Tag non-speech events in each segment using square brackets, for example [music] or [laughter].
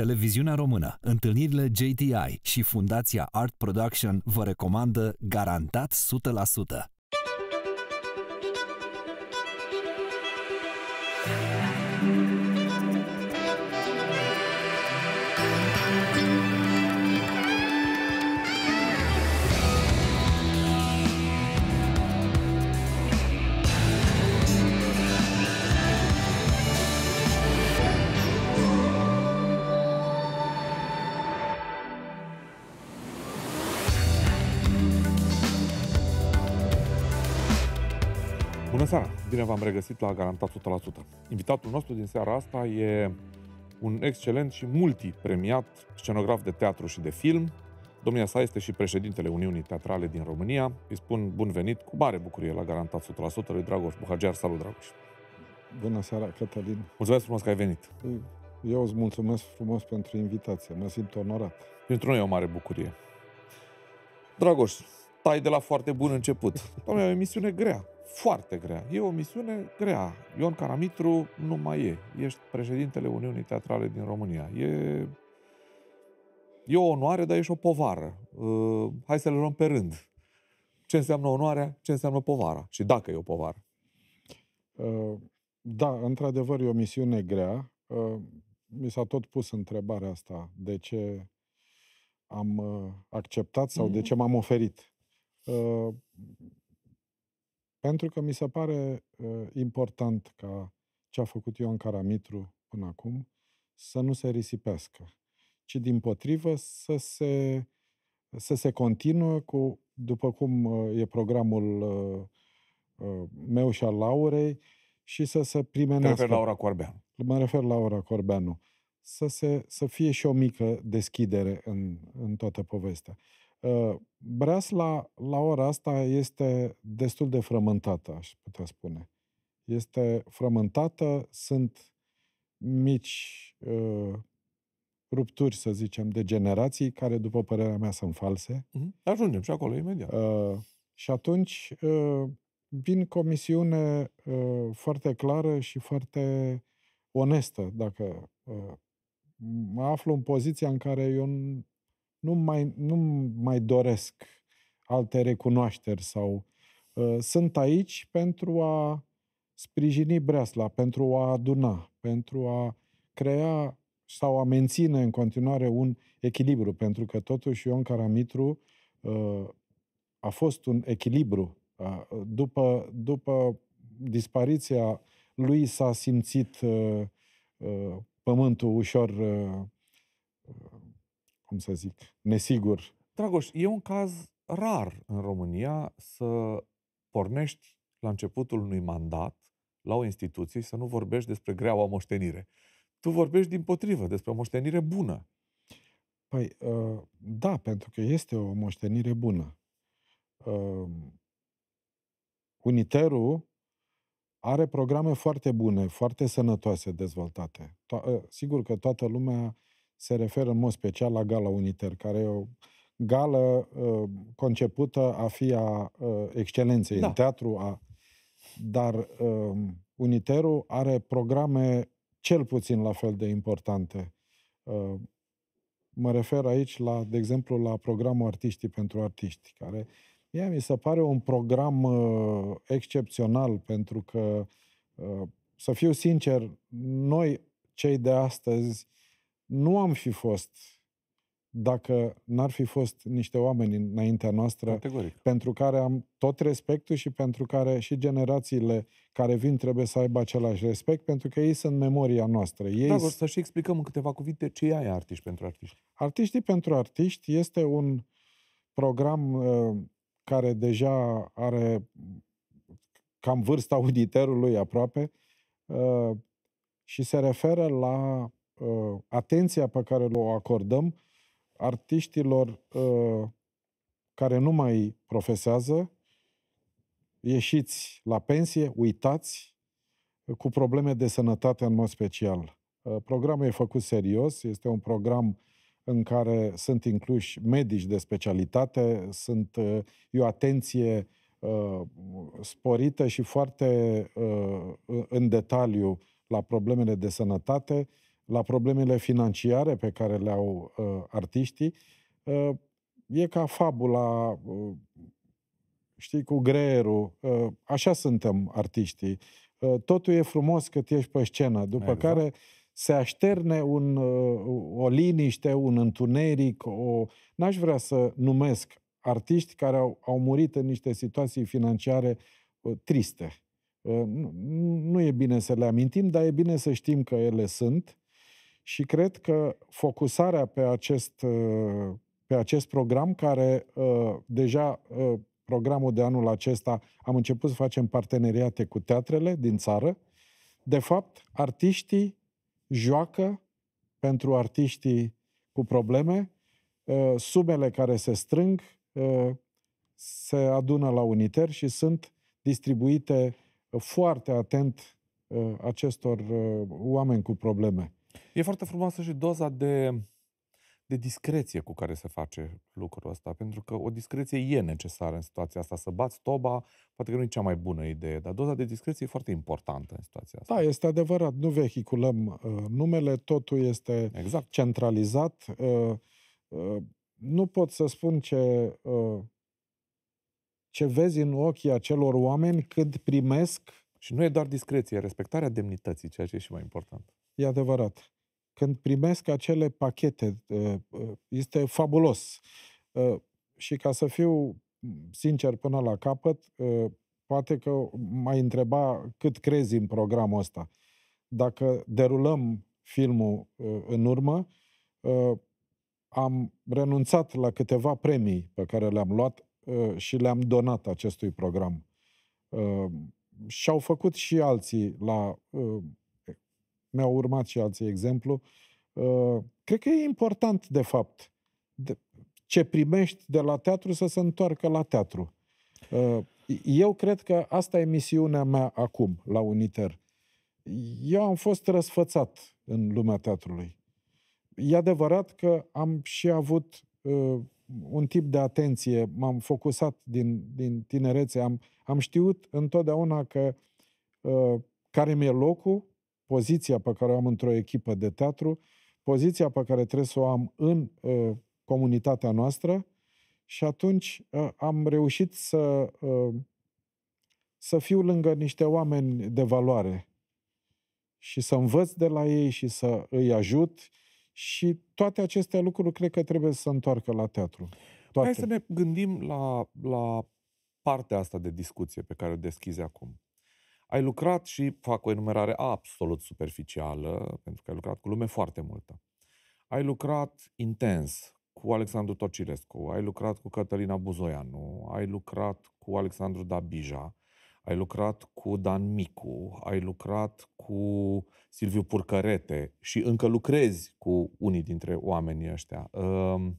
Televiziunea Română, întâlnirile JTI și Fundația Art Production vă recomandă garantat 100%. Bine v-am regăsit la Garantat 100%. Invitatul nostru din seara asta e un excelent și multipremiat scenograf de teatru și de film. Domnia sa este și președintele Uniunii Teatrale din România. Îi spun bun venit cu mare bucurie la Garantat 100% lui Dragoș Buhagiar. Salut, Dragoș! Bună seara, Cătălin! Mulțumesc frumos că ai venit! Păi, eu îți mulțumesc frumos pentru invitație. Mă simt onorat. Pentru noi e o mare bucurie. Dragoș, tai de la foarte bun început. Doamne, e o emisiune grea foarte grea. E o misiune grea. Ion Caramitru nu mai e. Ești președintele Uniunii Teatrale din România. E, e o onoare, dar ești o povară. Uh, hai să le luăm pe rând. Ce înseamnă onoarea, ce înseamnă povara și dacă e o povară. Uh, da, într-adevăr e o misiune grea. Uh, mi s-a tot pus întrebarea asta. De ce am uh, acceptat sau mm-hmm. de mhm. ce m-am oferit? Uh, pentru că mi se pare uh, important ca ce a făcut Ion Caramitru până acum să nu se risipească, ci din potrivă să se, să se continuă cu, după cum uh, e programul uh, uh, meu și al Laurei, și să se primenească. Mă refer la Laura Corbeanu. Mă refer la Laura Corbeanu. Să, se, să fie și o mică deschidere în, în toată povestea. Ă, breasla, la ora asta, este destul de frământată, aș putea spune. Este frământată, sunt mici uh, rupturi, să zicem, de generații, care, după părerea mea, sunt false. Ajungem și acolo imediat. Uh, și atunci uh, vin cu o misiune uh, foarte clară și foarte onestă, dacă uh, mă aflu în poziția în care eu nu mai, nu mai doresc alte recunoașteri sau uh, sunt aici pentru a sprijini breasla, pentru a aduna, pentru a crea sau a menține în continuare un echilibru, pentru că totuși Ion Caramitru uh, a fost un echilibru. Uh, după, după dispariția lui s-a simțit uh, uh, pământul ușor uh, cum să zic, nesigur. Dragoș, e un caz rar în România să pornești la începutul unui mandat la o instituție și să nu vorbești despre greaua moștenire. Tu vorbești din potrivă despre o moștenire bună. Păi, ă, da, pentru că este o moștenire bună. Ă, Uniterul are programe foarte bune, foarte sănătoase dezvoltate. To- ă, sigur că toată lumea se referă în mod special la gala Uniter, care e o gală uh, concepută a fi a uh, excelenței da. în teatru, a, dar uh, Uniterul are programe cel puțin la fel de importante. Uh, mă refer aici, la, de exemplu, la programul Artiștii pentru Artiști, care mie mi se pare un program uh, excepțional, pentru că, uh, să fiu sincer, noi, cei de astăzi, nu am fi fost dacă n-ar fi fost niște oameni înaintea noastră Categoric. pentru care am tot respectul și pentru care și generațiile care vin trebuie să aibă același respect, pentru că ei sunt memoria noastră. Da, ei da, să și explicăm în câteva cuvinte ce aia artiști pentru artiști. Artiștii pentru artiști este un program uh, care deja are cam vârsta [laughs] auditerului aproape uh, și se referă la uh, atenția pe care o acordăm artiștilor uh, care nu mai profesează, ieșiți la pensie, uitați, uh, cu probleme de sănătate în mod special. Uh, programul e făcut serios, este un program în care sunt incluși medici de specialitate, sunt, uh, e o atenție uh, sporită și foarte uh, în detaliu la problemele de sănătate la problemele financiare pe care le au uh, artiștii, uh, e ca fabula, uh, știi, cu greierul. Uh, așa suntem artiștii. Uh, totul e frumos cât ești pe scenă, după exact. care se așterne un, uh, o liniște, un întuneric, o... N-aș vrea să numesc artiști care au, au murit în niște situații financiare uh, triste. Nu, nu e bine să le amintim, dar e bine să știm că ele sunt și cred că focusarea pe acest, uh, pe acest program, care uh, deja uh, programul de anul acesta am început să facem parteneriate cu teatrele din țară, de fapt, artiștii joacă pentru artiștii cu probleme, sumele care se strâng se adună la uniter și sunt distribuite foarte atent acestor oameni cu probleme. E foarte frumoasă și doza de, de discreție cu care se face lucrul ăsta, pentru că o discreție e necesară în situația asta. Să bați toba, poate că nu e cea mai bună idee, dar doza de discreție e foarte importantă în situația asta. Da, este adevărat. Nu vehiculăm uh, numele, totul este exact. centralizat. Uh, uh, nu pot să spun ce, uh, ce vezi în ochii acelor oameni când primesc. Și nu e doar discreție, respectarea demnității, ceea ce e și mai important. E adevărat când primesc acele pachete, uh, uh, este fabulos. Uh, și ca să fiu mm, sincer până la capăt, poate că mai întreba cât crezi în programul ăsta. Dacă derulăm filmul în urmă, am renunțat la câteva premii pe care le-am luat și le-am donat acestui program. Și-au făcut și alții la mi-au urmat și alții exemplu. Uh, cred că e important, de fapt, ce primești de la teatru să se întoarcă la teatru. Uh, eu cred că asta e misiunea mea acum, la Uniter. Eu am fost răsfățat în lumea teatrului. E adevărat că am și avut uh, un tip de atenție, m-am focusat din, din tinerețe, am, am știut întotdeauna că uh, care mi-e locul, poziția pe care o am într-o echipă de teatru, poziția pe care trebuie să o am în uh, comunitatea noastră și atunci uh, am reușit să, uh, să fiu lângă niște oameni de valoare și să învăț de la ei și să îi ajut și toate aceste lucruri cred că trebuie să se întoarcă la teatru. Toate. Hai să ne gândim la, la partea asta de discuție pe care o deschizi acum ai lucrat și fac o enumerare absolut superficială, pentru că ai lucrat cu lume foarte multă. Ai lucrat intens cu Alexandru Tocilescu, ai lucrat cu Cătălina Buzoianu, ai lucrat cu Alexandru Dabija, ai lucrat cu Dan Micu, ai lucrat cu Silviu Purcărete și încă lucrezi cu unii dintre oamenii ăștia. Ehm,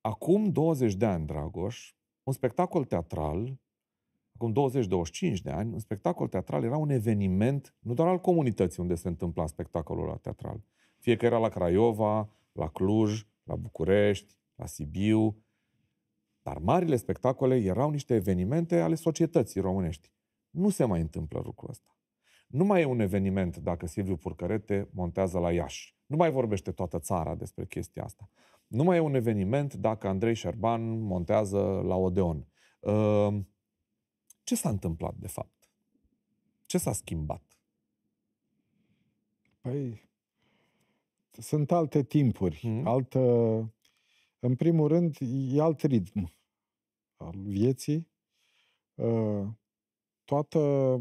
acum 20 de ani, Dragoș, un spectacol teatral acum 20-25 de ani, un spectacol teatral era un eveniment, nu doar al comunității unde se întâmpla spectacolul la teatral. Fie că era la Craiova, la Cluj, la București, la Sibiu. Dar marile spectacole erau niște evenimente ale societății românești. Nu se mai întâmplă lucrul ăsta. Nu mai e un eveniment dacă Silviu Purcărete montează la Iași. Nu mai vorbește toată țara despre chestia asta. Nu mai e un eveniment dacă Andrei Șerban montează la Odeon. Uh, ce s-a întâmplat, de fapt? Ce s-a schimbat? Păi, sunt alte timpuri, mm-hmm. altă... În primul rând, e alt ritm al vieții. Ă, toată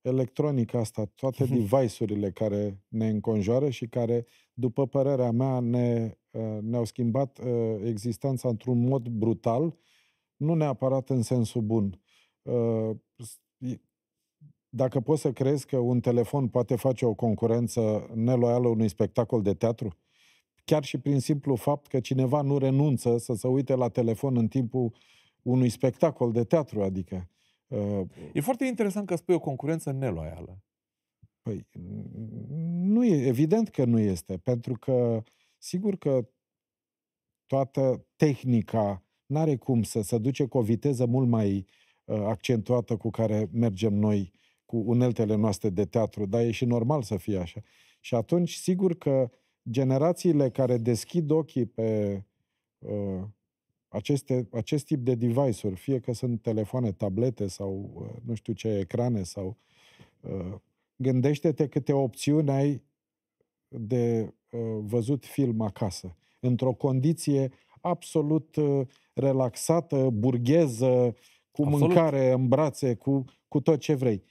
electronica asta, toate [laughs] device-urile care ne înconjoară și care, după părerea mea, ne, ă, ne-au schimbat ă, existența într-un mod brutal, nu neapărat în sensul bun, Ă, dacă poți să crezi că un telefon poate face o concurență neloială unui spectacol de teatru, chiar și prin simplu fapt că cineva nu renunță să se uite la telefon în timpul unui spectacol de teatru, adică... Ă, e foarte interesant că spui o concurență neloială. Păi, nu e, evident că nu este, pentru că, sigur că toată tehnica nu are cum să se duce cu o viteză mult mai Uh, accentuată cu care mergem noi cu uneltele noastre de teatru, dar e și normal să fie așa. Și atunci, sigur că generațiile care deschid ochii pe uh, aceste, acest tip de device-uri, fie că sunt telefoane, tablete sau uh, nu știu ce, ecrane sau... Uh, gândește-te câte opțiuni ai de uh, văzut film acasă, într-o condiție absolut uh, relaxată, burgheză, cu Absolut. mâncare în brațe, cu, cu tot ce vrei.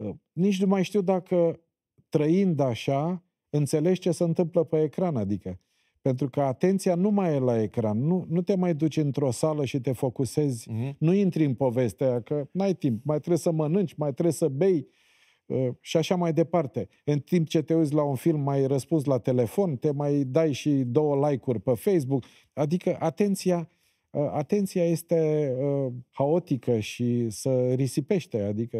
Ă, nici nu mai știu dacă trăind așa, înțelegi ce se întâmplă pe ecran, adică. Pentru că atenția nu mai e la ecran. Nu, nu te mai duci într-o sală și te focusezi. Mm-hmm. Nu intri în povestea că n-ai timp. Mai trebuie să mănânci, mai trebuie să bei ă, și așa mai departe. În timp ce te uiți la un film, mai răspunzi la telefon, te mai dai și două like-uri pe Facebook. Adică atenția Ă, atenția este ă, haotică și se risipește. Adică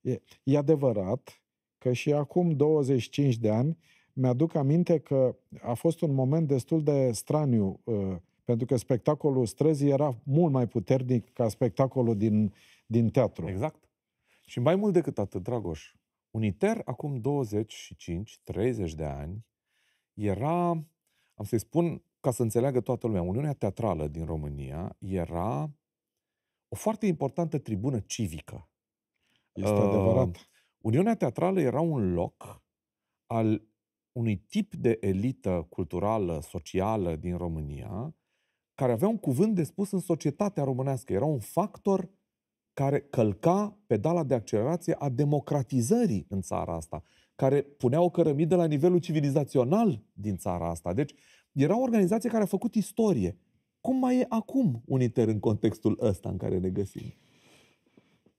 e, e adevărat că și acum 25 de ani mi-aduc aminte că a fost un moment destul de straniu, ă, pentru că spectacolul străzii era mult mai puternic ca spectacolul din, din teatru. Exact. Și mai mult decât atât, Dragoș, Uniter acum 25-30 de ani era, am să-i spun, ca să înțeleagă toată lumea, Uniunea Teatrală din România era o foarte importantă tribună civică. Este uh, adevărat. Uniunea Teatrală era un loc al unui tip de elită culturală, socială din România, care avea un cuvânt de spus în societatea românească. Era un factor care călca pedala de accelerație a democratizării în țara asta, care punea o cărămidă la nivelul civilizațional din țara asta. Deci, era o organizație care a făcut istorie. Cum mai e acum Uniter în contextul ăsta în care ne găsim?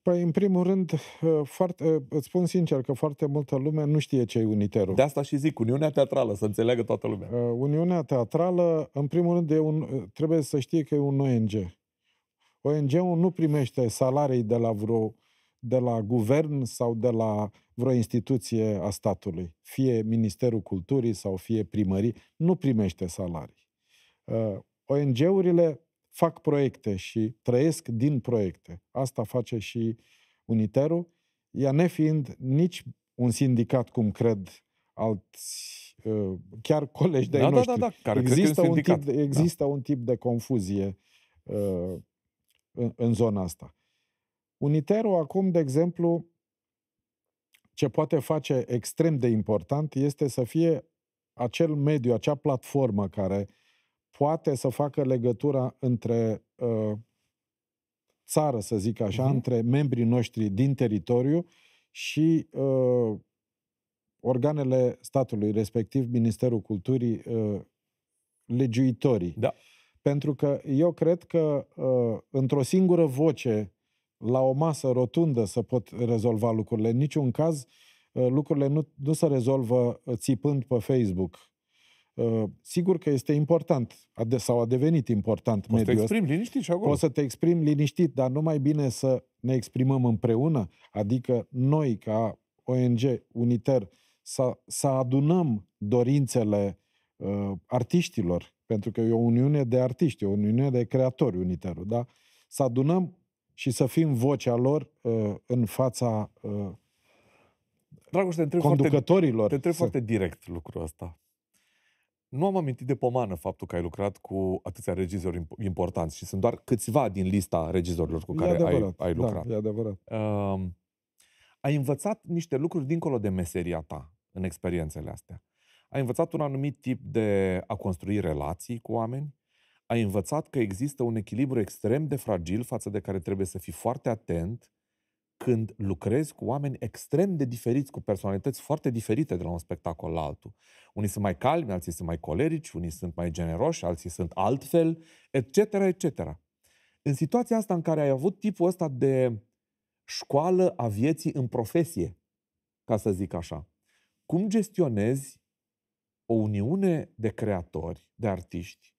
Păi, în primul rând, eh, foarte, eh, îți spun sincer că foarte multă lume nu știe ce e Uniterul. De asta și zic, Uniunea Teatrală, să înțeleagă toată lumea. Eh, Uniunea Teatrală, în primul rând, e un, trebuie să știe că e un ONG. ONG-ul nu primește salarii de la vreo de la guvern sau de la vreo instituție a statului, fie Ministerul Culturii sau fie primării, nu primește salarii. Uh, ONG-urile fac proiecte și trăiesc din proiecte. Asta face și Uniterul, ea nefiind nici un sindicat, cum cred alți, uh, chiar colegi de-ai da, da, da noștri. Da, da, da, care există, un, un, tip, da. există da. un tip de confuzie uh, în, în zona asta. Uniteru acum, de exemplu, ce poate face extrem de important este să fie acel mediu, acea platformă care poate să facă legătura între uh, țară, să zic așa, uh-huh. între membrii noștri din teritoriu și uh, organele statului, respectiv Ministerul Culturii, uh, legiuitorii. Da. Pentru că eu cred că uh, într-o singură voce la o masă rotundă să pot rezolva lucrurile. În niciun caz, ă, lucrurile nu, nu se rezolvă ă, țipând pe Facebook. Ă, sigur că este important, sau a devenit important Poți mediul să te exprimi liniștit și acolo. Poți să te exprimi liniștit, dar nu mai bine să ne exprimăm împreună? Adică noi, ca ONG uniter, să, să adunăm dorințele uh, artiștilor, pentru că e o uniune de artiști, e o uniune de creatori uniterul, da? Să adunăm și să fim vocea lor uh, în fața uh, Dragoste, te conducătorilor. Foarte, te întreb să... foarte direct lucrul ăsta. Nu am amintit de pomană faptul că ai lucrat cu atâția regizori importanți și sunt doar câțiva din lista regizorilor cu care ai, ai da, lucrat. Da, e adevărat. Uh, ai învățat niște lucruri dincolo de meseria ta în experiențele astea. Ai învățat un anumit tip de a construi relații cu oameni, ai învățat că există un echilibru extrem de fragil față de care trebuie să fii foarte atent când lucrezi cu oameni extrem de diferiți, cu personalități foarte diferite de la un spectacol la altul. Unii sunt mai calmi, alții sunt mai colerici, unii sunt mai generoși, alții sunt altfel, etc., etc. În situația asta în care ai avut tipul ăsta de școală a vieții în profesie, ca să zic așa, cum gestionezi o uniune de creatori, de artiști,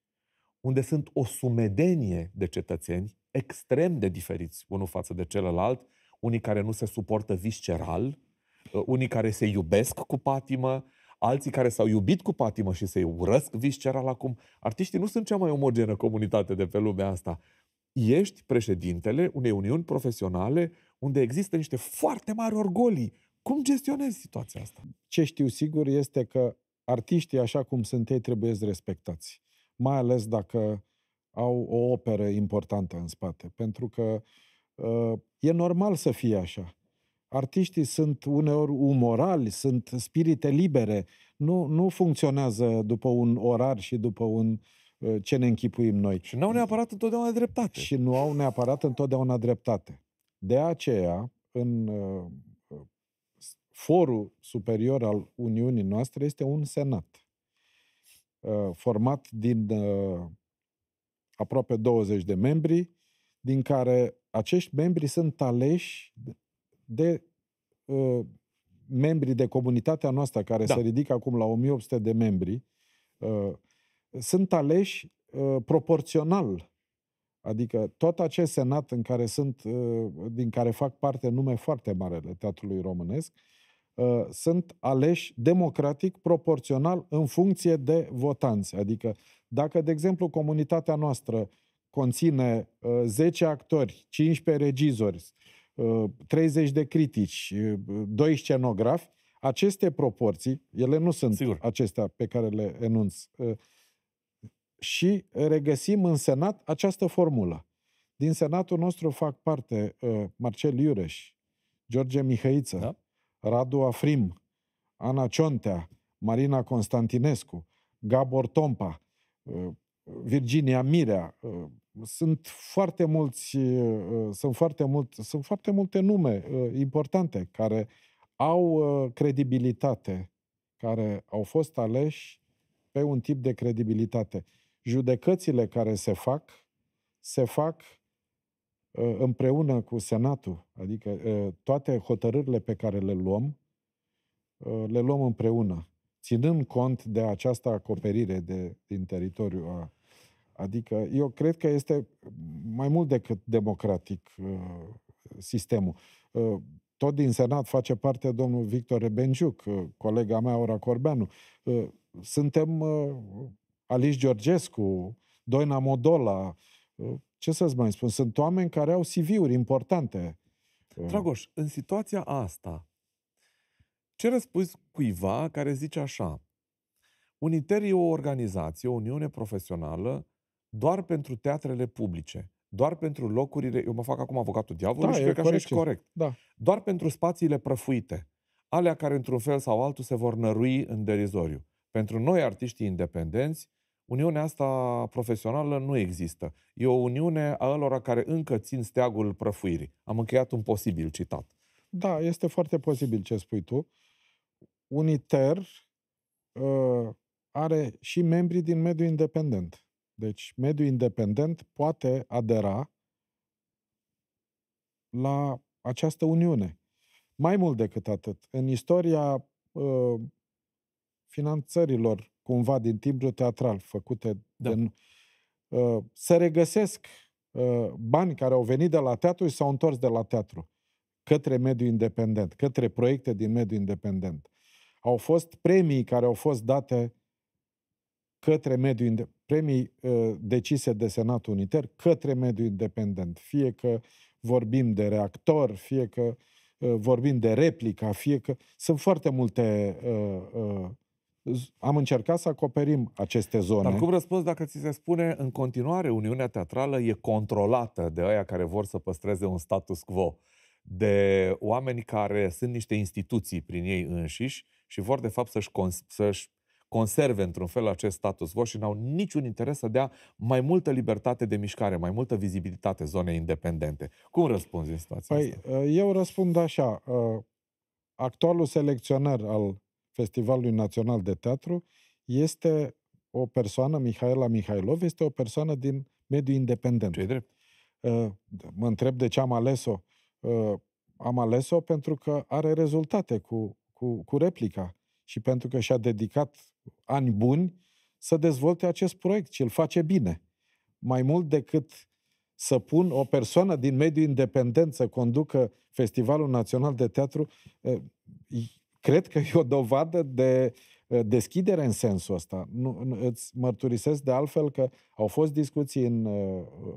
unde sunt o sumedenie de cetățeni extrem de diferiți unul față de celălalt, unii care nu se suportă visceral, uh, unii care se iubesc cu patimă, alții care s-au iubit cu patimă și se urăsc visceral acum. Artiștii nu sunt cea mai omogenă comunitate de pe lumea asta. Ești președintele unei uniuni profesionale unde există niște foarte mari orgolii. Cum gestionezi situația asta? Ce știu sigur este că artiștii, așa cum sunt ei, trebuie să respectați mai ales dacă au o operă importantă în spate. Pentru că uh, e normal să fie așa. Artiștii sunt uneori umorali, sunt spirite libere, nu, nu funcționează după un orar și după un uh, ce ne închipuim noi. Și nu au neapărat întotdeauna dreptate. Și nu au neapărat întotdeauna dreptate. De aceea, în uh, uh forul superior al Uniunii noastre este un senat. Uh, format din uh, aproape 20 de membri, din care acești membri sunt aleși de uh, membri de comunitatea noastră, care da. se ridică acum la 1800 de membri, sunt aleși proporțional. Adică tot acest senat în care sunt, din care fac parte nume foarte mare ale teatrului românesc, uh, Uh, sunt aleși democratic, proporțional, în funcție de votanți. Adică, dacă, de exemplu, comunitatea noastră conține 10 uh, actori, 15 regizori, 30 uh, de critici, 2 scenografi, aceste proporții, ele nu sunt Sigur. acestea pe care le enunț, și regăsim în Senat această formulă. Din Senatul nostru fac parte Marcel Iureș, George Mihăiță, da? Radu Afrim, Ana Ciontea, Marina Constantinescu, Gabor Tompa, uh, Virginia Mirea, uh, sunt foarte mulți, uh, sunt foarte, mult, sunt foarte multe nume importante care au credibilitate, care au fost aleși pe un tip de credibilitate. Judecățile care se fac, se fac Ă, împreună cu Senatul, adică ă, toate hotărârile pe care le luăm, ă, le luăm împreună, ținând cont de această acoperire de, din teritoriu, Adică eu cred că este mai mult decât democratic sistemul. Tot din Senat face parte domnul Victor Rebenciuc, colega mea, Ora Corbeanu. Suntem Alice Georgescu, Doina Modola, ce să-ți mai spun, sunt oameni care au CV-uri importante. Dragoș, în situația asta, ce răspunzi cuiva care zice așa? Uniter e o organizație, o uniune profesională, doar pentru teatrele publice, doar pentru locurile, eu mă fac acum avocatul diavolului da, și cred că așa ești corect, da. doar pentru spațiile prăfuite, alea care într-un fel sau altul se vor nărui în derizoriu. Pentru noi, artiștii independenți, Uniunea asta profesională nu există. E o uniune a alora care încă țin steagul prăfuirii. Am încheiat un posibil citat. Da, este foarte posibil ce spui tu. Uniter uh, are și membrii din mediul independent. Deci, mediul independent poate adera la această uniune. Mai mult decât atât, în istoria uh, finanțărilor cumva din timbru teatral, făcute da. din... Uh, ă, se regăsesc uh, bani care au venit de la teatru și s-au întors de la teatru către mediul independent, către proiecte din mediul independent. Au fost premii care au fost date către mediul independent, premii uh, decise de Senatul Uniter către mediul independent. Fie că vorbim de reactor, fie că uh, vorbim de replica, fie că... Sunt foarte multe uh, uh, am încercat să acoperim aceste zone. Dar cum răspunzi dacă ți se spune în continuare Uniunea Teatrală e controlată de aia care vor să păstreze un status quo, de oameni care sunt niște instituții prin ei înșiși și vor de fapt să-și, cons- să-și conserve într-un fel acest status quo și n-au niciun interes să dea mai multă libertate de mișcare, mai multă vizibilitate zonei independente. Cum răspunzi în situația păi, asta? Eu răspund așa. Uh, actualul selecționer al Festivalului Național de Teatru, este o persoană, Mihaela Mihailov, este o persoană din mediul independent. ce drept. Ă, mă întreb de ce am ales-o. Ă, am ales-o pentru că are rezultate cu, cu, cu replica și pentru că și-a dedicat ani buni să dezvolte acest proiect și îl face bine. Mai mult decât să pun o persoană din mediul independent să conducă Festivalul Național de Teatru, ă, cred că e o dovadă de uh, deschidere în sensul ăsta. Nu, îți mărturisesc de altfel că au fost discuții în uh, uh,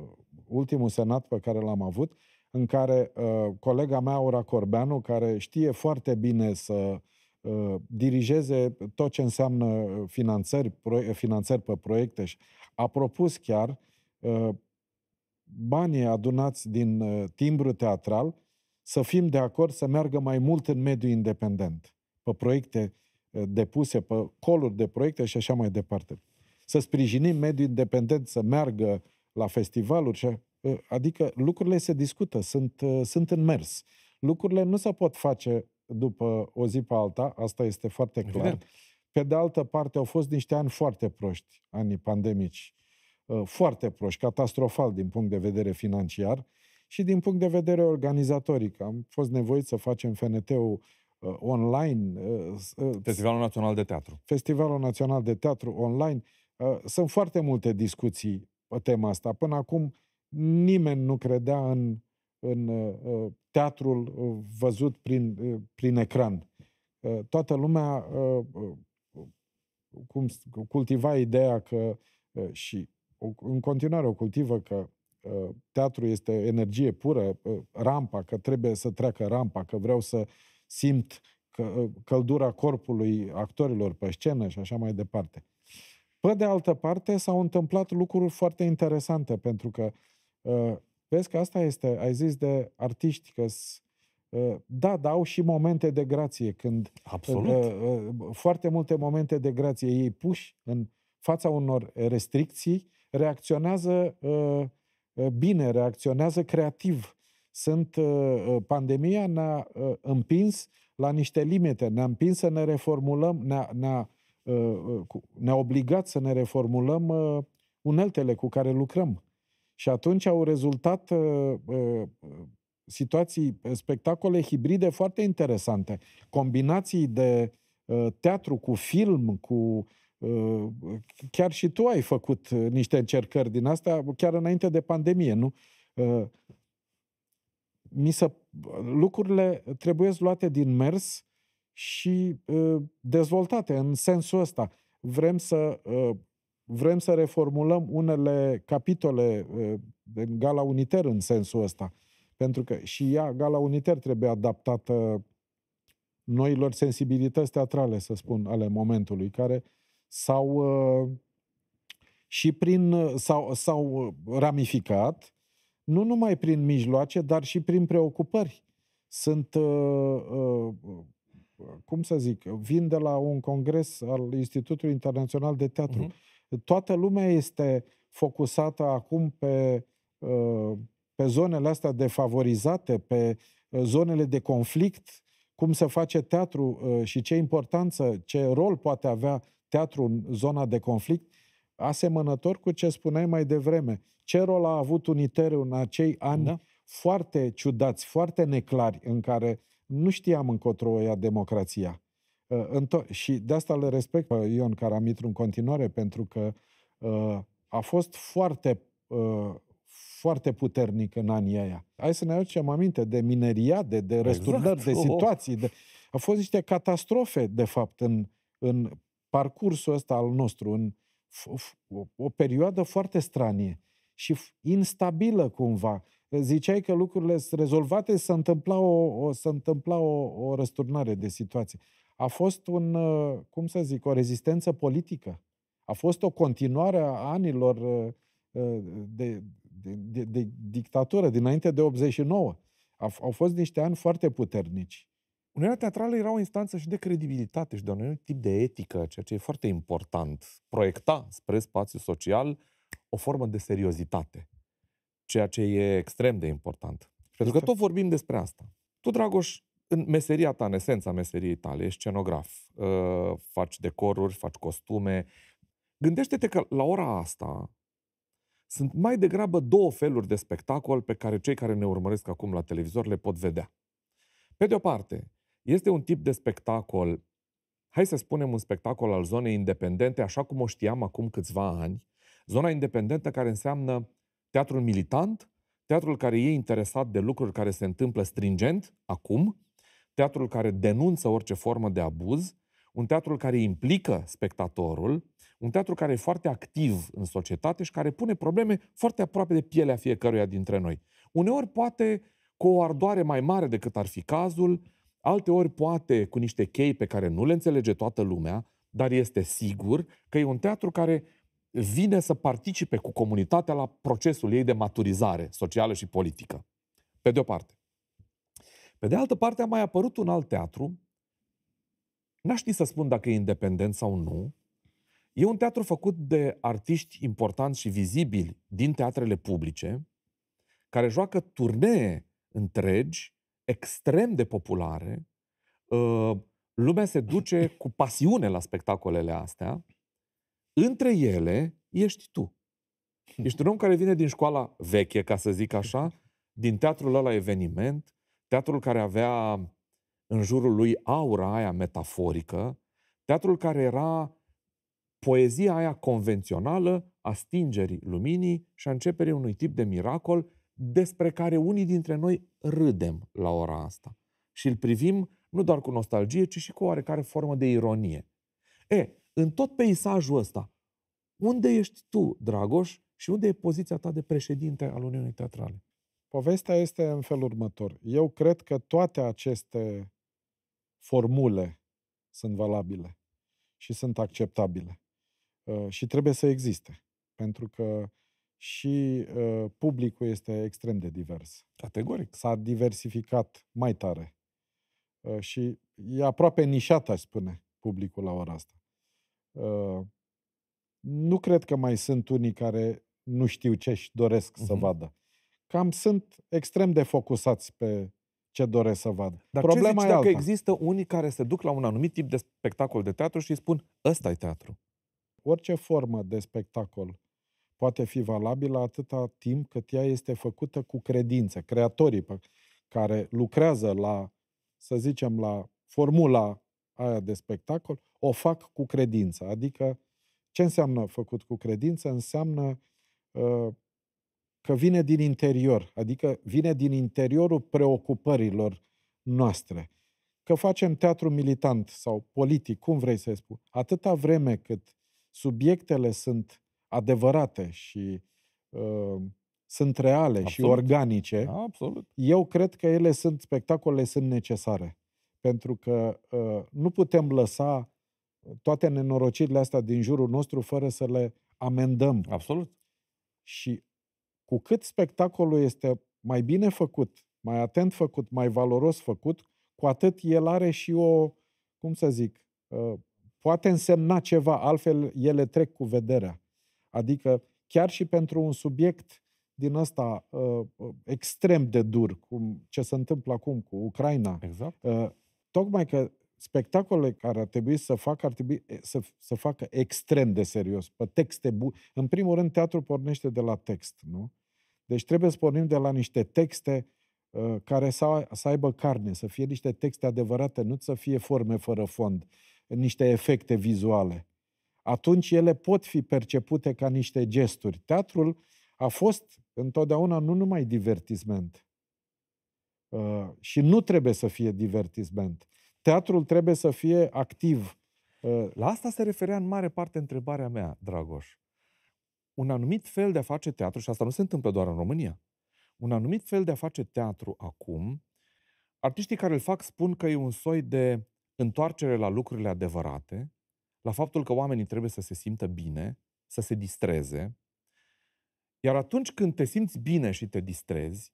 ultimul senat pe care l-am avut, în care uh, colega mea, Aura Corbeanu, care știe foarte bine să uh, dirigeze tot ce înseamnă finanțări, pro, finanțări pe proiecte, și a propus chiar uh, banii adunați din uh, timbru teatral să fim de acord să meargă mai mult în mediul independent, pe proiecte eh, depuse, pe coluri de proiecte și așa mai departe. Să sprijinim mediul independent să meargă la festivaluri, și, eh, adică lucrurile se discută, sunt, eh, sunt în mers. Lucrurile nu se pot face după o zi pe alta, asta este foarte clar. Evident. Pe de altă parte, au fost niște ani foarte proști, anii pandemici, foarte proști, catastrofal din punct de vedere financiar și din punct de vedere organizatoric. Am fost nevoit să facem FNT-ul uh, online. Uh, uh, Festivalul Național de Teatru. Festivalul Național de Teatru online. sunt foarte multe discuții pe tema asta. Până acum nimeni nu credea în, în teatrul văzut prin, prin ecran. toată lumea cum cultiva ideea că și în continuare o cultivă că Ă, teatru este energie pură, ă, rampa, că trebuie să treacă rampa, că vreau să simt ă, căldura corpului actorilor pe scenă și așa mai departe. Pe de altă parte, s-au întâmplat lucruri foarte interesante, pentru că vezi că asta este, ai zis de artiști, că da, dar au și momente de grație când Absolut. foarte multe momente de grație ei puși în fața unor restricții reacționează uh, Ă, bine, reacționează creativ. Sunt, ă, ă, pandemia ne-a împins la niște limite, ne-a împins să ne reformulăm, ne-a, ne-a, ne-a obligat să ne reformulăm uneltele cu care lucrăm. Și atunci au rezultat situații, spectacole hibride foarte interesante. Combinații de teatru cu film, cu Ă, chiar și tu ai făcut ă, niște încercări din asta, chiar înainte de pandemie, nu? Ă, mi se, lucrurile trebuie luate din mers și dezvoltate în sensul ăsta. Vrem să, vrem să reformulăm unele capitole în gala uniter în sensul ăsta. Pentru că și ea, gala uniter, trebuie adaptată noilor sensibilități teatrale, să spun, ale momentului, care s-au uh, și prin, uh, s-au, s-au uh, ramificat, nu numai prin mijloace, dar și prin preocupări. Sunt, cum să zic, vin de la un congres al Institutului Internațional de Teatru. Uh-huh. Toată lumea este focusată acum pe, pe zonele astea defavorizate, pe zonele de conflict, cum se face teatru și ce importanță, ce rol poate avea teatru în zona de conflict, asemănător cu ce spuneai mai devreme. Ce rol a avut Uniterul în acei ani da. foarte ciudați, foarte neclari, în care nu știam încotro ia democrația. Ă, și de asta le respect pe Ion Caramitru în continuare, pentru că ă, a fost foarte, ă, foarte puternic în anii aia. Hai să ne aducem aminte de mineriade, de răsturnări, exact. de oh. situații. De... Au fost niște catastrofe, de fapt, în, în parcursul ăsta al nostru, în o, o perioadă foarte stranie și instabilă cumva. Ziceai că lucrurile sunt rezolvate, s-a întâmplat o, o, s-a întâmplat o, o răsturnare de situație. A fost un, uh, cum să zic, o rezistență politică. A fost o continuare a anilor uh, uh, de, de, de, de dictatură dinainte de 89. au fost niște ani foarte puternici. Uniunea teatrală era o instanță și de credibilitate și de un tip de etică, ceea ce e foarte important. Proiecta spre spațiul social o formă de seriozitate, ceea ce e extrem de important. Pentru că exact. tot vorbim despre asta. Tu, Dragoș, în meseria ta, în esența meseriei tale, ești scenograf, ă, faci decoruri, faci costume. Gândește-te că la ora asta sunt mai degrabă două feluri de spectacol pe care cei care ne urmăresc acum la televizor le pot vedea. Pe de o parte, este un tip de spectacol, hai să spunem un spectacol al zonei independente, așa cum o știam acum câțiva ani. Zona independentă care înseamnă teatrul militant, teatrul care e interesat de lucruri care se întâmplă stringent acum, teatrul care denunță orice formă de abuz, un teatru care implică spectatorul, un teatru care e foarte activ în societate și care pune probleme foarte aproape de pielea fiecăruia dintre noi. Uneori poate cu o ardoare mai mare decât ar fi cazul, Alte ori poate cu niște chei pe care nu le înțelege toată lumea, dar este sigur că e un teatru care vine să participe cu comunitatea la procesul ei de maturizare socială și politică. Pe de o parte. Pe de altă parte a mai apărut un alt teatru, n-aș ști să spun dacă e independent sau nu, E un teatru făcut de artiști importanți și vizibili din teatrele publice, care joacă turnee întregi extrem de populare, uh, lumea se duce cu pasiune la spectacolele astea, între ele ești tu. Ești un om care vine din școala veche, ca să zic așa, din teatrul ăla eveniment, teatrul care avea în jurul lui aura aia metaforică, teatrul care era poezia aia convențională a stingerii luminii și a începerii unui tip de miracol despre care unii dintre noi râdem la ora asta și îl privim nu doar cu nostalgie, ci și cu oarecare formă de ironie. E, în tot peisajul ăsta, unde ești tu, Dragoș, și unde e poziția ta de președinte al Uniunii Teatrale? Povestea este în felul următor. Eu cred că toate aceste formule sunt valabile și sunt acceptabile uh, și trebuie să existe. Pentru că și uh, publicul este extrem de divers. Categoric. S-a diversificat mai tare. Uh, și e aproape nișat, aș spune, publicul la ora asta. Uh, nu cred că mai sunt unii care nu știu ce își doresc uh-huh. să mhm. vadă. Cam sunt extrem de focusați pe ce doresc să vadă. Dar Problema ce zici e dacă alta. există unii care se duc la un anumit tip de spectacol de teatru și îi spun ăsta e teatru? Orice formă de spectacol poate fi valabilă atâta timp cât ea este făcută cu credință. Creatorii pe care lucrează la, să zicem, la formula aia de spectacol, o fac cu credință. Adică, ce înseamnă făcut cu credință? Înseamnă uh, că vine din interior, adică vine din interiorul preocupărilor noastre. Că facem teatru militant sau politic, cum vrei să spun, atâta vreme cât subiectele sunt adevărate și uh, sunt reale Absolut. și organice, Absolut. eu cred că ele sunt, spectacolele sunt necesare. Pentru că uh, nu putem lăsa uh, toate nenorocirile astea din jurul nostru fără să le amendăm. Absolut. Și cu cât spectacolul este mai bine făcut, mai atent făcut, mai valoros făcut, cu atât el are și o, cum să zic, uh, poate însemna ceva, altfel ele trec cu vederea. Adică chiar și pentru un subiect din ăsta ă, ă, extrem de dur, cum ce se întâmplă acum cu Ucraina, exact. Ă, tocmai că spectacolele care ar trebui să facă, ar trebui să, să facă extrem de serios, pe texte bune. În primul rând, teatru pornește de la text, nu? Deci trebuie să pornim de la niște texte uh, care să, să aibă carne, să fie niște texte adevărate, nu să fie forme fără fond, niște efecte vizuale atunci ele pot fi percepute ca niște gesturi. Teatrul a fost întotdeauna nu numai divertisment. Uh, și nu trebuie să fie divertisment. Teatrul trebuie să fie activ. Uh, La asta se referea în mare parte întrebarea mea, Dragoș. Un anumit fel de a face teatru, și asta nu se întâmplă doar în România, un anumit fel de a face teatru acum, artiștii care îl fac spun că e un soi de întoarcere la lucrurile adevărate, la faptul că oamenii trebuie să se simtă bine, să se distreze, iar atunci când te simți bine și te distrezi,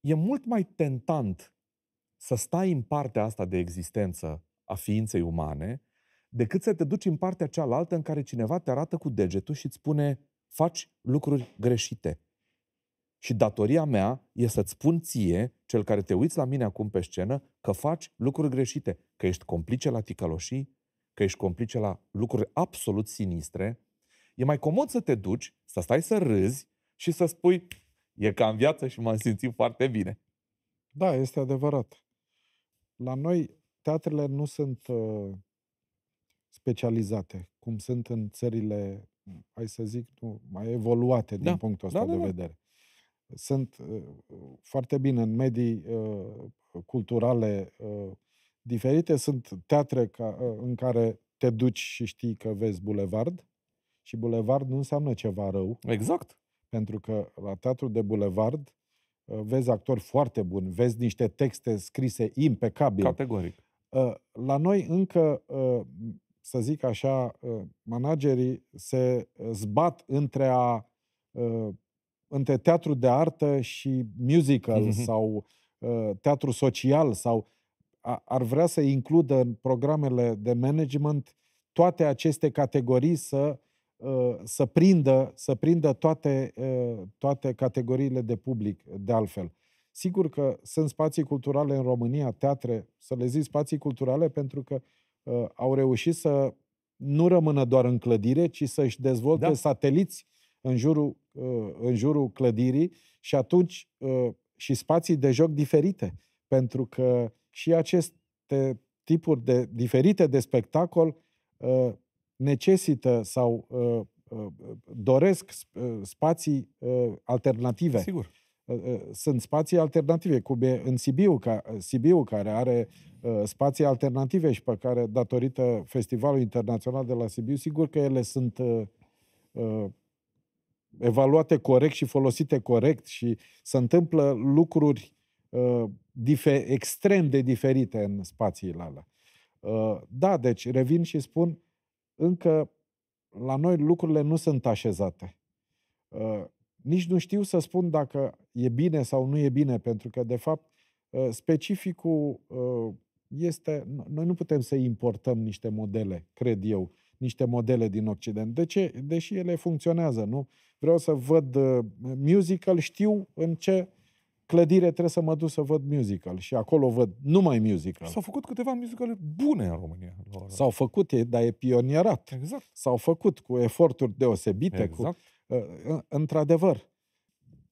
e mult mai tentant să stai în partea asta de existență a ființei umane, decât să te duci în partea cealaltă în care cineva te arată cu degetul și îți spune faci lucruri greșite. Și datoria mea e să-ți spun ție, cel care te uiți la mine acum pe scenă, că faci lucruri greșite, că ești complice la ticăloșii, că ești complice la lucruri absolut sinistre, e mai comod să te duci, să stai să râzi și să spui e ca în viață și m-am simțit foarte bine. Da, este adevărat. La noi teatrele nu sunt uh, specializate, cum sunt în țările, hai să zic, nu, mai evoluate da. din punctul da, ăsta da, da, de da. vedere. Sunt uh, foarte bine în medii uh, culturale uh, diferite. Sunt teatre ca, ă, în care te duci și știi că vezi bulevard și bulevard nu înseamnă ceva rău. Exact. Pentru că la teatru de bulevard ă, vezi actori foarte buni, vezi niște texte scrise impecabil. Categoric. Ă, la noi încă, să zic așa, managerii se zbat între a între teatru de artă și musical mm-hmm. [laughs] sau teatru social sau ar vrea să includă în programele de management toate aceste categorii să, ă, să, prindă, să prindă toate, ă, toate categoriile de public, de altfel. Sigur că sunt spații culturale în România, teatre, să le zic spații culturale, pentru că ă, au reușit să nu rămână doar în clădire, ci să-și dezvolte da. sateliți în jurul, în jurul clădirii și atunci și spații de joc diferite. Pentru că și aceste tipuri de diferite de spectacol ă, necesită sau ă, ă, doresc spații alternative. Sigur. Sunt spații alternative, cum e în Sibiu, ca, Sibiu care are spații alternative și pe care, datorită Festivalului Internațional de la Sibiu, sigur că ele sunt evaluate corect și folosite corect și se întâmplă lucruri dife- extrem de diferite în spațiile alea. Uh, da, deci revin și spun, încă la noi lucrurile nu sunt așezate. Uh, nici nu știu să spun dacă e bine sau nu e bine, pentru că, de fapt, uh, specificul este. Noi nu putem să importăm niște modele, cred eu, niște modele din Occident. De ce? Deși ele funcționează, nu? Vreau să văd musical, știu în ce clădire trebuie să mă duc să văd musical și acolo văd numai musical. S-au făcut câteva musicale bune în România. S-au făcut, dar e pionierat. Exact. S-au făcut cu eforturi deosebite. Exact. Cu, uh, uh, într-adevăr.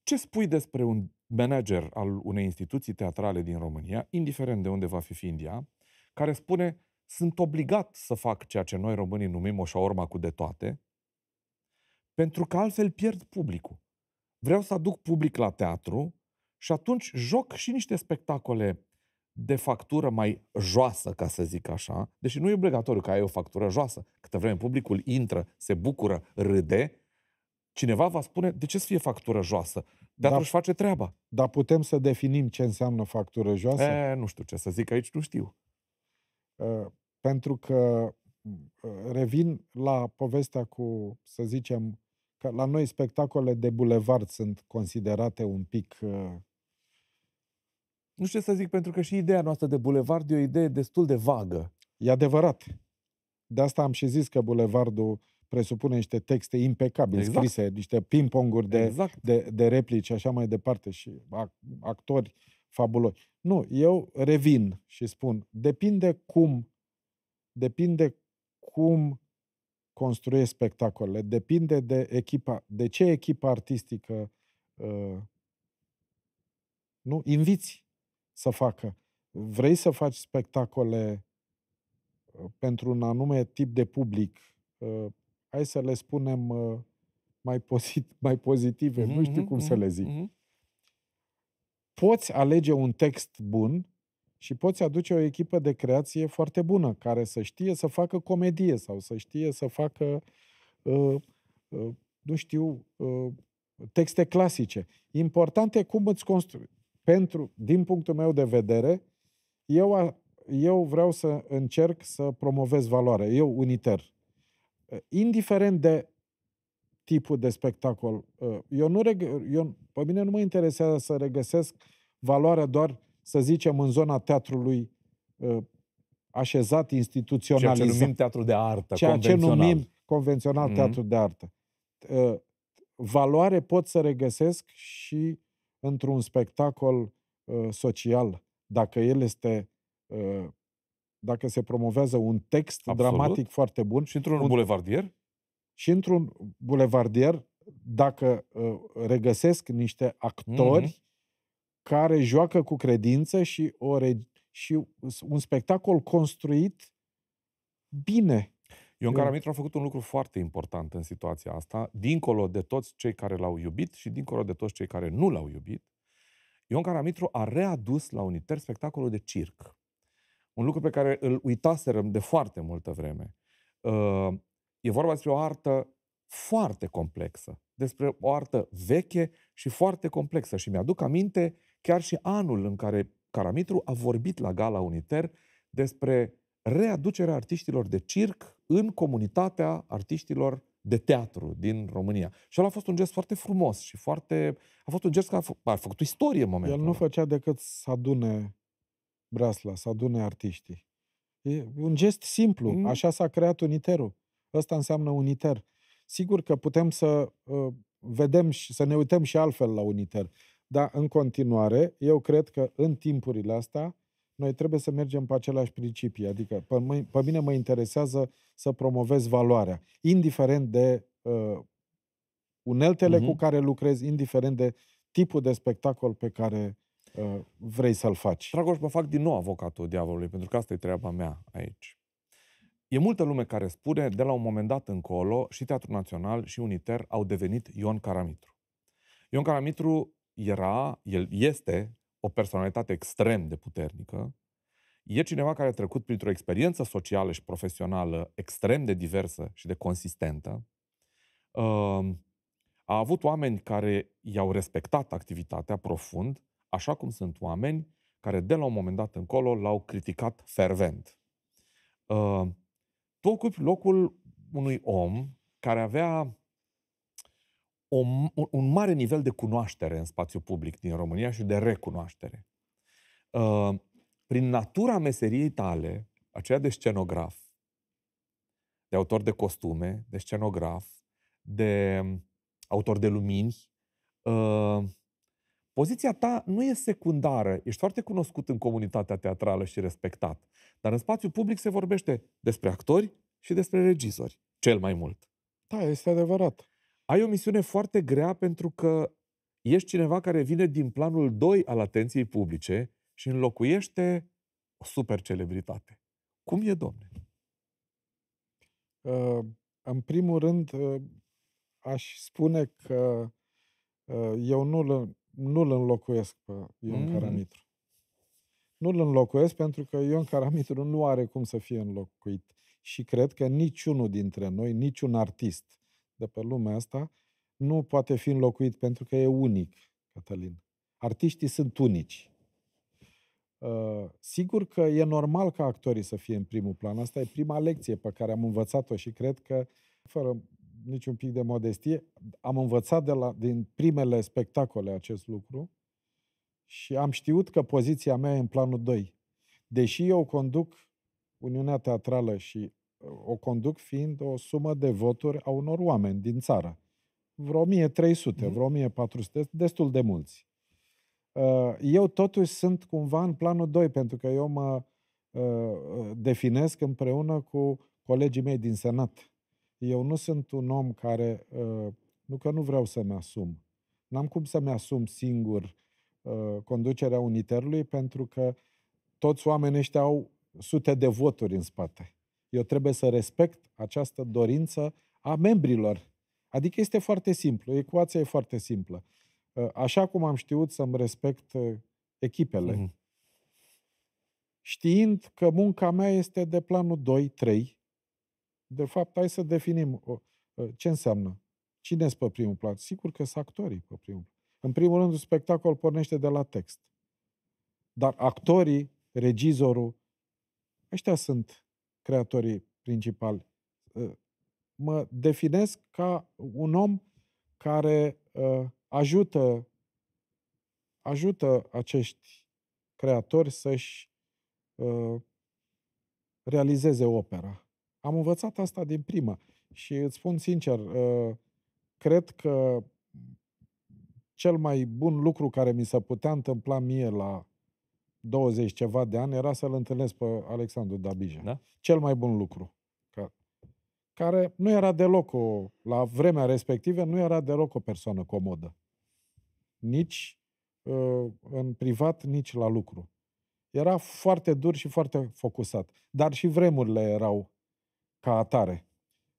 Ce spui despre un manager al unei instituții teatrale din România, indiferent de unde va fi fiind ea, care spune sunt obligat să fac ceea ce noi românii numim o șaorma cu de toate, pentru că altfel pierd publicul. Vreau să aduc public la teatru, și atunci joc și niște spectacole de factură mai joasă, ca să zic așa, deși nu e obligatoriu că ai o factură joasă. Câte vreme publicul intră, se bucură, râde, cineva va spune de ce să fie factură joasă? Dar da, își face treaba. Dar putem să definim ce înseamnă factură joasă? E, nu știu ce să zic aici, nu știu. Pentru că revin la povestea cu, să zicem, Că la noi spectacole de bulevard sunt considerate un pic... Uh... Nu știu ce să zic, pentru că și ideea noastră de bulevard e o idee destul de vagă. E adevărat. De asta am și zis că bulevardul presupune niște texte impecabile, exact. scrise, niște ping-ponguri de, exact. de, de replici și așa mai departe și actori fabuloși. Nu, eu revin și spun, depinde cum, depinde cum construiesc spectacolele. Depinde de echipa, de ce echipa artistică uh, nu inviți să facă. Vrei să faci spectacole uh, pentru un anume tip de public, uh, hai să le spunem mai, pozit- [laughs] mai pozitive, mm-hmm, nu știu cum mm-hmm, să le zic. Mm-hmm. Poți alege un text bun și poți aduce o echipă de creație foarte bună, care să știe să facă comedie sau să știe să facă, uh, uh, nu știu, uh, texte clasice. Important e cum îți construi. Pentru, din punctul meu de vedere, eu, a, eu vreau să încerc să promovez valoare. Eu, uniter. Indiferent de tipul de spectacol. Eu nu reg- eu, pe mine nu mă interesează să regăsesc valoarea doar să zicem, în zona teatrului ă, așezat, instituționalizat. Ceea ce numim teatru de artă, Ceea ce numim convențional mm-hmm. teatru de artă. Ă, valoare pot să regăsesc și într-un spectacol ă, social, dacă el este dacă se promovează un text Absolut. dramatic foarte bun. Și într-un un, bulevardier? Și într-un bulevardier, dacă uh, regăsesc niște actori mhm care joacă cu credință și, o re- și un spectacol construit bine. Ion Caramitru a făcut un lucru foarte important în situația asta, dincolo de toți cei care l-au iubit și dincolo de toți cei care nu l-au iubit, Ion Caramitru a readus la uniter spectacolul de circ. Un lucru pe care îl uitaserăm de foarte multă vreme. Uh, e vorba despre o artă foarte complexă, despre o artă veche și foarte complexă. Și mi-aduc aminte chiar și anul în care Caramitru a vorbit la Gala Uniter despre readucerea artiștilor de circ în comunitatea artiștilor de teatru din România. Și el a fost un gest foarte frumos și foarte... A fost un gest care a, fă, a făcut istorie în momentul El nu făcea decât să adune brasla, să adune artiștii. E un gest simplu. Mm. Așa s-a creat uniterul. Ăsta înseamnă uniter. Sigur că putem să uh, vedem și să ne uităm și altfel la uniter. Dar, în continuare, eu cred că în timpurile astea noi trebuie să mergem pe același principii. Adică, pe, m- pe mine mă interesează să promovez valoarea, indiferent de uh, uneltele uh-huh. cu mm-hmm. care lucrez, indiferent de tipul de spectacol pe care uh, vrei să-l faci. Dragoș, mă fac din nou avocatul diavolului, pentru că asta e treaba mea aici. E multă lume care spune, de la un moment dat încolo, și Teatrul Național și Uniter au devenit Ion Caramitru. Ion Caramitru era, el este o personalitate extrem de puternică, e cineva care a trecut printr-o experiență socială și profesională extrem de diversă și de consistentă, a avut oameni care i-au respectat activitatea profund, așa cum sunt oameni care de la un moment dat încolo l-au criticat fervent. Tu ocupi locul unui om care avea o, un mare nivel de cunoaștere în spațiu public din România și de recunoaștere. Uh, prin natura meseriei tale, aceea de scenograf, de autor de costume, de scenograf, de um, autor de lumini, uh, poziția ta nu e secundară. Ești foarte cunoscut în comunitatea teatrală și respectat. Dar în spațiu public se vorbește despre actori și despre regizori, cel mai mult. Da, este adevărat ai o misiune foarte grea pentru că ești cineva care vine din planul 2 al atenției publice și înlocuiește o super celebritate. Cum e, domne? Uh, în primul rând, uh, aș spune că uh, eu nu-l, nu-l înlocuiesc pe Ion mm. Caramitru. Nu-l înlocuiesc pentru că Ion Caramitru nu are cum să fie înlocuit. Și cred că niciunul dintre noi, niciun artist, de pe lumea asta nu poate fi înlocuit pentru că e unic, Cătălin. Artiștii sunt unici. Uh, sigur că e normal ca actorii să fie în primul plan. Asta e prima lecție pe care am învățat-o și cred că, fără niciun pic de modestie, am învățat de la, din primele spectacole acest lucru și am știut că poziția mea e în planul 2. Deși eu conduc Uniunea Teatrală și o conduc fiind o sumă de voturi a unor oameni din țară. Vreo 1300, mhm. vreo 1400, destul de mulți. Uh, eu totuși sunt cumva în planul 2, pentru că eu mă uh, definesc împreună cu colegii mei din Senat. Eu nu sunt un om care, uh, nu că nu vreau să-mi asum, n-am cum să-mi asum singur conducerea uniterului, pentru că toți oamenii ăștia au sute de voturi în spate. Eu trebuie să respect această dorință a membrilor. Adică este foarte simplu, ecuația e foarte simplă. Uh, așa cum am știut să-mi respect uh, echipele, mm-hmm. știind că munca mea este de planul 2, 3, de fapt, hai să definim uh, ce înseamnă. Cine sunt pe primul plan? Sigur că sunt actorii pe primul plan. În primul rând, un spectacol pornește de la text. Dar actorii, regizorul, ăștia sunt creatorii principali. Ă, mă definesc ca un om care ă, ajută, ajută acești creatori să-și ă, realizeze opera. Am învățat asta din prima și îți spun sincer, cred că cel mai bun lucru care mi s-a putea întâmpla mie la 20 ceva de ani era să-l întâlnesc pe Alexandru Dabija. Da? Cel mai bun lucru. Ca, care nu era deloc o, la vremea respectivă, nu era deloc o persoană comodă. Nici uh, în privat, nici la lucru. Era foarte dur și foarte focusat. Dar și vremurile erau ca atare.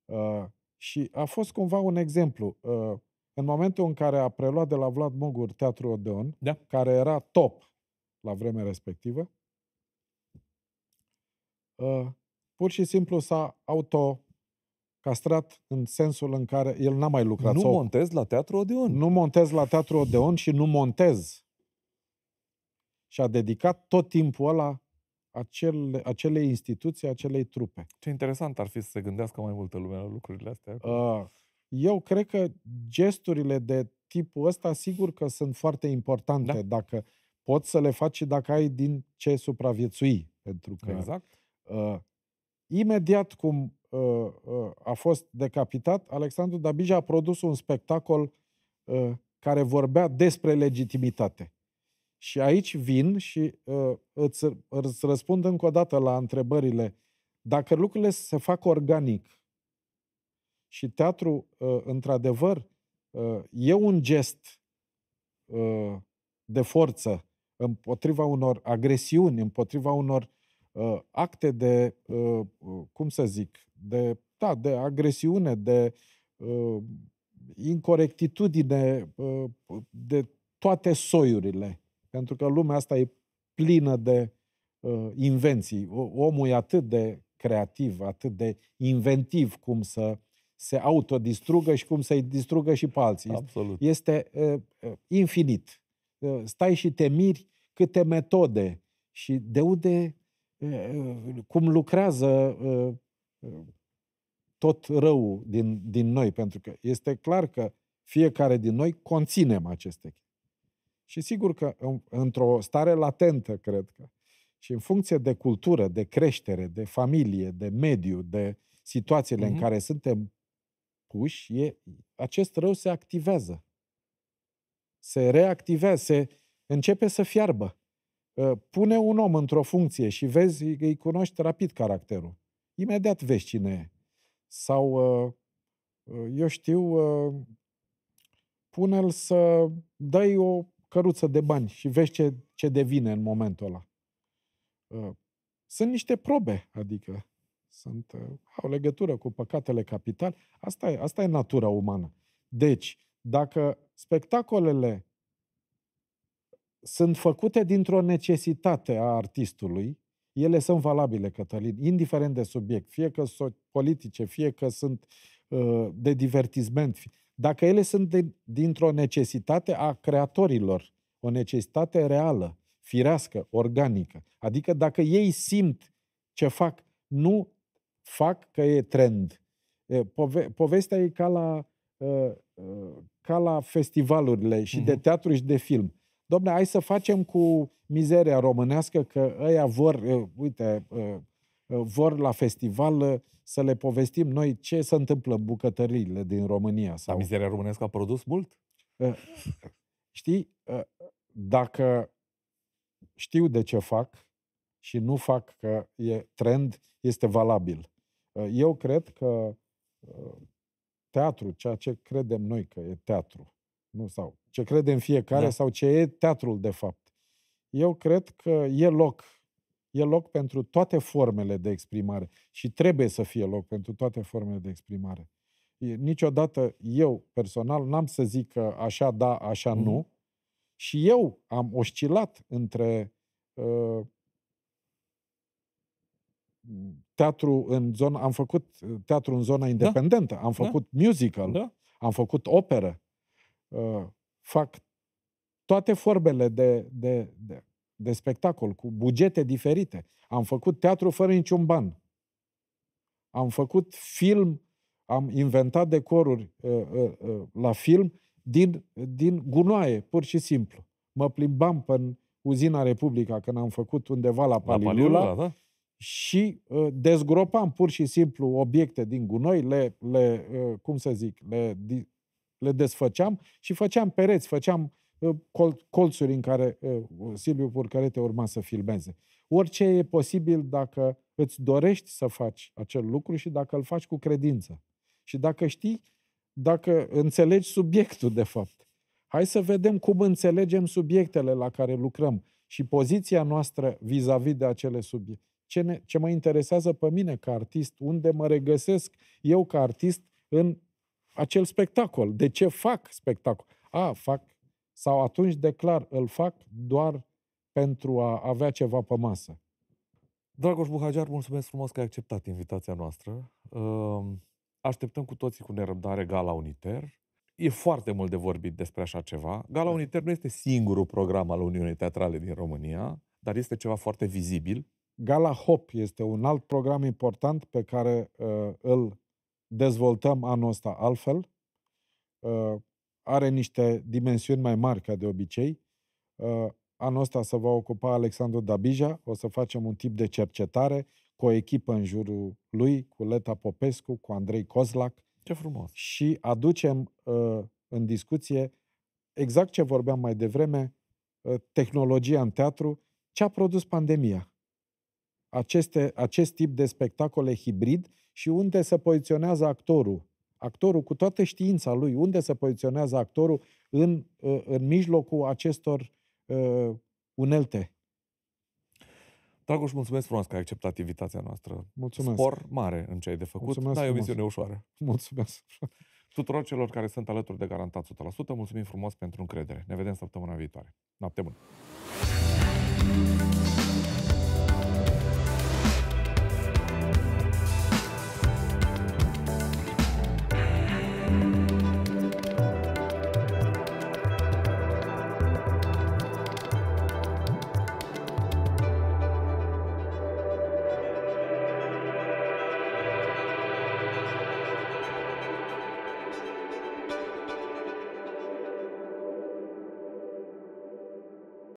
Uh, și a fost cumva un exemplu. Uh, în momentul în care a preluat de la Vlad Mogur Teatrul Odeon, da. care era top la vremea respectivă, uh, pur și simplu s-a auto castrat în sensul în care el n-a mai lucrat. Nu montez la Teatru Odeon. Nu montez la Teatru Odeon și nu montez. Și a dedicat tot timpul ăla acele, acele instituții, acelei trupe. Ce interesant ar fi să se gândească mai multă lume la lucrurile astea. Uh, eu cred că gesturile de tipul ăsta, sigur că sunt foarte importante. Da? Dacă poți să le faci și dacă ai din ce supraviețui. Pentru că exact. uh, imediat cum uh, uh, a fost decapitat, Alexandru Dabija a produs un spectacol uh, care vorbea despre legitimitate. Și aici vin și uh, îți, îți răspund încă o dată la întrebările. Dacă lucrurile se fac organic și teatru, uh, într-adevăr, uh, e un gest uh, de forță împotriva unor agresiuni, împotriva unor uh, acte de, uh, cum să zic, de, da, de agresiune, de uh, incorectitudine, uh, de toate soiurile. Pentru că lumea asta e plină de uh, invenții. Omul e atât de creativ, atât de inventiv cum să se autodistrugă și cum să-i distrugă și pe alții. Absolut. Este uh, infinit stai și te miri câte metode și de unde, cum lucrează tot rău din, din noi, pentru că este clar că fiecare din noi conținem aceste Și sigur că într-o stare latentă, cred că, și în funcție de cultură, de creștere, de familie, de mediu, de situațiile mm-hmm. în care suntem puși, e, acest rău se activează se reactivează, se începe să fiarbă. Ă, pune un om într-o funcție și vezi, îi cunoști rapid caracterul. Imediat vezi cine e. Sau, ă, ă, eu știu, pune-l să dai o căruță de bani și vezi ce, ce devine în momentul ăla. Sunt niște probe, adică sunt, au legătură cu păcatele capital. Asta e, asta e natura umană. Deci, dacă spectacolele sunt făcute dintr-o necesitate a artistului, ele sunt valabile, Cătălin, indiferent de subiect, fie că sunt politice, fie că sunt uh, de divertisment. Dacă ele sunt de, dintr-o necesitate a creatorilor, o necesitate reală, firească, organică, adică dacă ei simt ce fac, nu fac că e trend. Pove- povestea e ca la Uh, uh, ca la festivalurile și de mhm. teatru și de film. Domne, hai să facem cu mizeria românească că ăia vor, uh, uite, vor la festival să le povestim noi ce se întâmplă în bucătăriile din România. Sau... Dar mizeria românească a produs mult? Știi, dacă știu de ce fac și nu fac că e trend, este valabil. Eu cred că teatru, ceea ce credem noi că e teatru, nu sau ce credem fiecare da. sau ce e teatrul de fapt. Eu cred că e loc, e loc pentru toate formele de exprimare și trebuie să fie loc pentru toate formele de exprimare. Niciodată eu personal n-am să zic că așa da, așa mm. nu. Mm-hmm. Și eu am oscilat între uh, teatru în zona, am făcut uh, teatru în zona da. independentă, da. am făcut da. musical, da. am făcut operă, uh, fac toate formele de, de, de, de spectacol cu bugete diferite. Am făcut teatru fără niciun ban. Am făcut film, am inventat decoruri uh, uh, uh, la film din, din gunoaie, pur și simplu. Mă plimbam până uzina Republica când am făcut undeva la Palilula, la Palilula da? și uh, dezgropam pur și simplu obiecte din gunoi, le, le uh, cum să zic, le, le desfăceam și făceam pereți, făceam uh, col, colțuri în care Silviu Purcărete urma să filmeze. Orice e posibil dacă îți dorești să faci acel lucru și dacă îl faci cu credință. Și dacă știi, dacă înțelegi subiectul, de fapt. Hai să vedem cum înțelegem subiectele la care lucrăm și poziția noastră vis-a-vis de acele subiecte ce, ne, ce mă interesează pe mine ca artist, unde mă regăsesc eu ca artist în acel spectacol. De ce fac spectacol? A, fac. Sau atunci declar, îl fac doar pentru a avea ceva pe masă. Dragoș Buhagiar, mulțumesc frumos că ai acceptat invitația noastră. Ehm, așteptăm cu toții cu nerăbdare Gala Uniter. E foarte mult de vorbit despre așa ceva. Gala da. Uniter nu este singurul program al Uniunii Teatrale din România, dar este ceva foarte vizibil Gala Hop este un alt program important pe care uh, îl dezvoltăm anul ăsta altfel. Uh, are niște dimensiuni mai mari ca de obicei. Uh, anul ăsta se va ocupa Alexandru Dabija, o să facem un tip de cercetare cu o echipă în jurul lui, cu Leta Popescu, cu Andrei Kozlak. Ce frumos! Și aducem uh, în discuție exact ce vorbeam mai devreme, uh, tehnologia în teatru, ce a produs pandemia aceste, acest tip de spectacole hibrid și unde se poziționează actorul. Actorul cu toată știința lui, unde se poziționează actorul în, ă, în mijlocul acestor uh, unelte. Dragoș, mulțumesc frumos că ai acceptat invitația noastră. Mulțumesc. Spor mare în ce ai de făcut, mulțumesc dar e o misiune ușoară. Mulțumesc. Tuturor celor care sunt alături de Garantat 100%, mulțumim frumos pentru încredere. Ne vedem săptămâna viitoare. Noapte bună!